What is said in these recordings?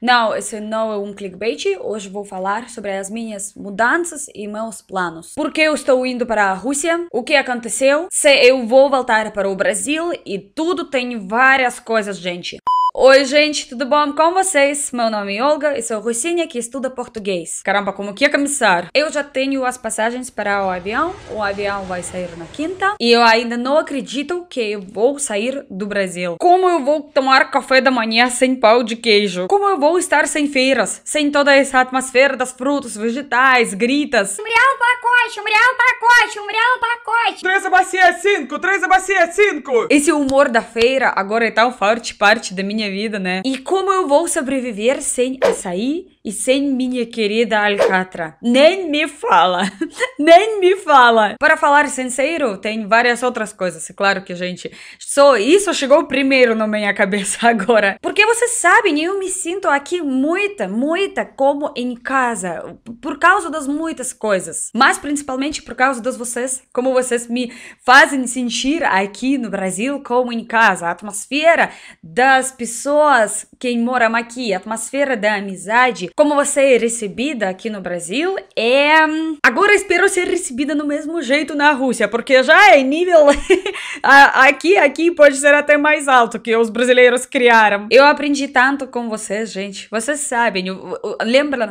Não, esse não é um clickbait. Hoje vou falar sobre as minhas mudanças e meus planos. Por que eu estou indo para a Rússia? O que aconteceu? Se eu vou voltar para o Brasil e tudo tem várias coisas, gente. Oi, gente, tudo bom com vocês? Meu nome é Olga e sou russinha que estuda português. Caramba, como que é começar? Eu já tenho as passagens para o avião, o avião vai sair na quinta e eu ainda não acredito que eu vou sair do Brasil. Como eu vou tomar café da manhã sem pão de queijo? Como eu vou estar sem feiras, sem toda essa atmosfera das frutas, vegetais, gritas? Um real pacote, um real pacote, um real pacote a bacia é 5, 3 a bacia é 5. Esse humor da feira agora é tão forte parte da minha vida, né? E como eu vou sobreviver sem açaí? E sem minha querida Alcatra, nem me fala, nem me fala. Para falar senseiro, tem várias outras coisas. É claro que, gente, só isso chegou primeiro na minha cabeça agora. Porque vocês sabem, né, eu me sinto aqui muita, muita como em casa, por causa das muitas coisas. Mas principalmente por causa dos vocês, como vocês me fazem sentir aqui no Brasil como em casa. A atmosfera das pessoas, quem moram aqui, a atmosfera da amizade, como você é recebida aqui no Brasil, é. Agora espero ser recebida no mesmo jeito na Rússia, porque já é nível. aqui, aqui pode ser até mais alto que os brasileiros criaram. Eu aprendi tanto com vocês, gente. Vocês sabem. Eu... Lembra?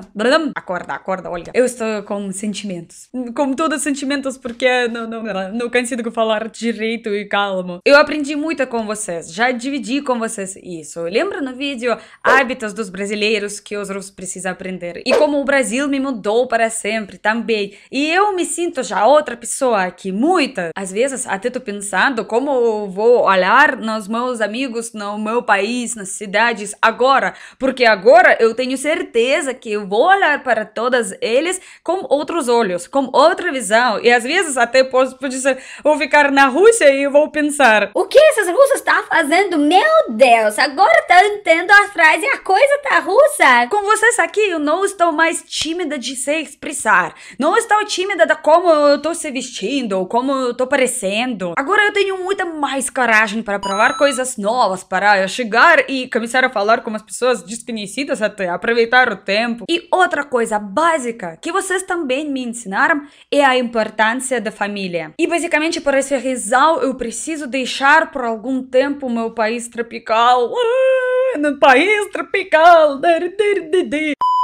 Acorda, acorda, olha. Eu estou com sentimentos. Com todos os sentimentos, porque não, não, não, não consigo falar direito e calmo. Eu aprendi muito com vocês. Já dividi com vocês isso. Lembra no vídeo hábitos dos brasileiros que os russos precisam? precisa aprender. E como o Brasil me mudou para sempre também, e eu me sinto já outra pessoa aqui, muita. Às vezes até tô pensando como eu vou olhar nos meus amigos, no meu país, nas cidades agora, porque agora eu tenho certeza que eu vou olhar para todas eles com outros olhos, com outra visão. E às vezes até posso, pode ser, vou ficar na Rússia e vou pensar: o que essas russas estão tá fazendo? Meu Deus, agora tá entendendo a frase, a coisa tá russa. Com vocês pensa aqui, eu não estou mais tímida de se expressar. Não estou tímida da como eu estou se vestindo, como eu estou parecendo. Agora eu tenho muita mais coragem para provar coisas novas, para chegar e começar a falar com as pessoas desconhecidas até, aproveitar o tempo. E outra coisa básica que vocês também me ensinaram é a importância da família. E basicamente para esse risal eu preciso deixar por algum tempo o meu país tropical. Uh! no país tropical.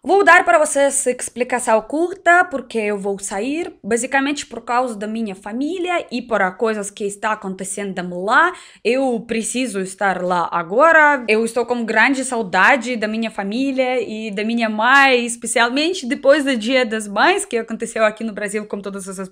Vou dar para vocês explicação curta, porque eu vou sair, basicamente por causa da minha família e por coisas que está acontecendo lá. Eu preciso estar lá agora. Eu estou com grande saudade da minha família e da minha mãe, especialmente depois do Dia das Mães, que aconteceu aqui no Brasil, com todas essas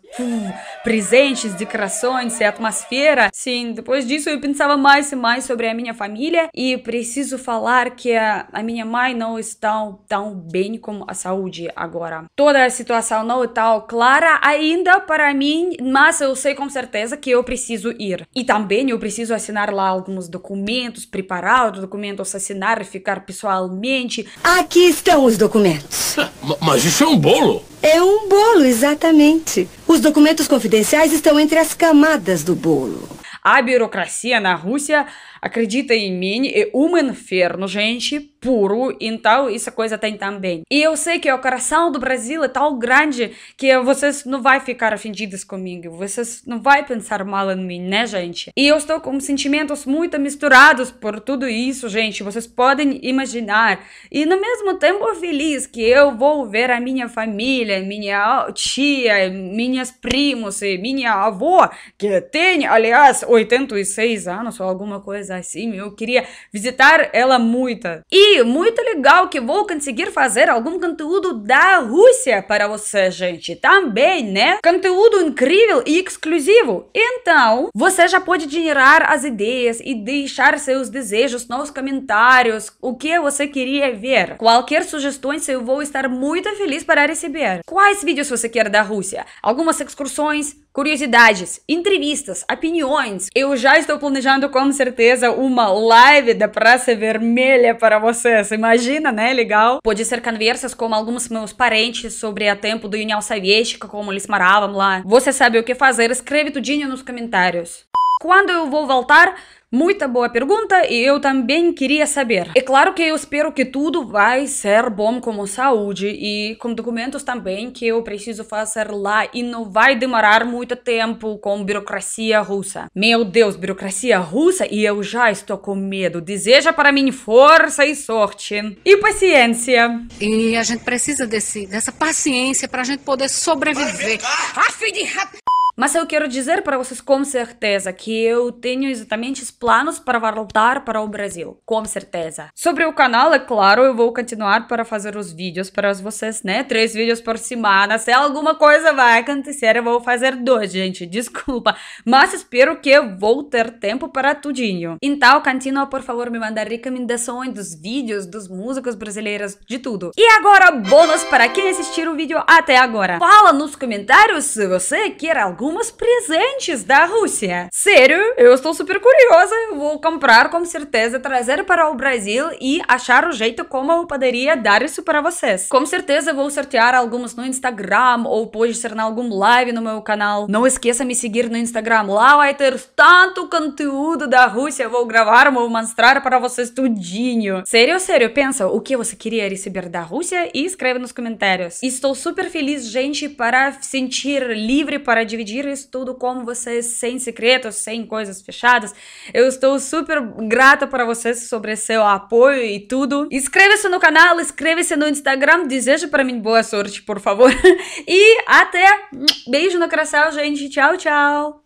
presentes, decorações e atmosfera. Sim, depois disso eu pensava mais e mais sobre a minha família e preciso falar que a minha mãe não está tão bem bem como a saúde agora. Toda a situação não é tão clara ainda para mim, mas eu sei com certeza que eu preciso ir. E também eu preciso assinar lá alguns documentos, preparar os documentos, assinar e ficar pessoalmente. Aqui estão os documentos. Ah, mas isso é um bolo? É um bolo, exatamente. Os documentos confidenciais estão entre as camadas do bolo. A burocracia na Rússia Acredita em mim, é um inferno, gente, puro. Então, essa é coisa tem também. E eu sei que é o coração do Brasil é tão grande que vocês não vão ficar ofendidos comigo. Vocês não vão pensar mal em mim, né, gente? E eu estou com sentimentos muito misturados por tudo isso, gente. Vocês podem imaginar. E no mesmo tempo feliz que eu vou ver a minha família, minha tia, minhas primos e minha avó, que tem, aliás, 86 anos ou alguma coisa assim, eu queria visitar ela muito. E muito legal que vou conseguir fazer algum conteúdo da Rússia para você, gente, também, né? Conteúdo incrível e exclusivo. Então, você já pode gerar as ideias e deixar seus desejos nos comentários, o que você queria ver. Qualquer sugestões eu vou estar muito feliz para receber. Quais vídeos você quer da Rússia? Algumas excursões, curiosidades, entrevistas, opiniões. Eu já estou planejando com certeza uma live da Praça Vermelha para vocês. Imagina, né? Legal. Pode ser conversas com alguns meus parentes sobre a tempo da União Soviética, como eles moravam lá. Você sabe o que fazer? Escreve tudinho nos comentários. Quando eu vou voltar? Muita boa pergunta e eu também queria saber. É claro que eu espero que tudo vai ser bom como saúde e com documentos também que eu preciso fazer lá e não vai demorar muito tempo com burocracia russa. Meu Deus, burocracia russa e eu já estou com medo. Deseja para mim força e sorte e paciência. E a gente precisa desse, dessa paciência para a gente poder sobreviver. Ah, de rap... Mas eu quero dizer para vocês com certeza que eu tenho exatamente os planos para voltar para o Brasil, com certeza. Sobre o canal, é claro, eu vou continuar para fazer os vídeos para vocês, né? Três vídeos por semana. Se alguma coisa vai acontecer, eu vou fazer dois, gente, desculpa. Mas espero que eu vou ter tempo para tudinho. Então, continua, por favor, me mandar recomendações dos vídeos, dos músicos brasileiros, de tudo. E agora, bônus para quem assistiu o vídeo até agora. Fala nos comentários se você quer algo algumas presentes da Rússia. Sério, eu estou super curiosa. Eu vou comprar com certeza, trazer para o Brasil e achar o jeito como eu poderia dar isso para vocês. Com certeza vou sortear algumas no Instagram ou pode ser em algum live no meu canal. Não esqueça me seguir no Instagram. Lá vai ter tanto conteúdo da Rússia. Vou gravar, vou mostrar para vocês tudinho. Sério, sério, pensa o que você queria receber da Rússia e escreve nos comentários. Estou super feliz, gente, para sentir livre para dividir dividir isso tudo com vocês sem secretos, sem coisas fechadas. Eu estou super grata para vocês sobre seu apoio e tudo. Inscreva-se no canal, inscreva-se no Instagram, deseja para mim boa sorte, por favor. E até! Beijo no coração, gente. Tchau, tchau!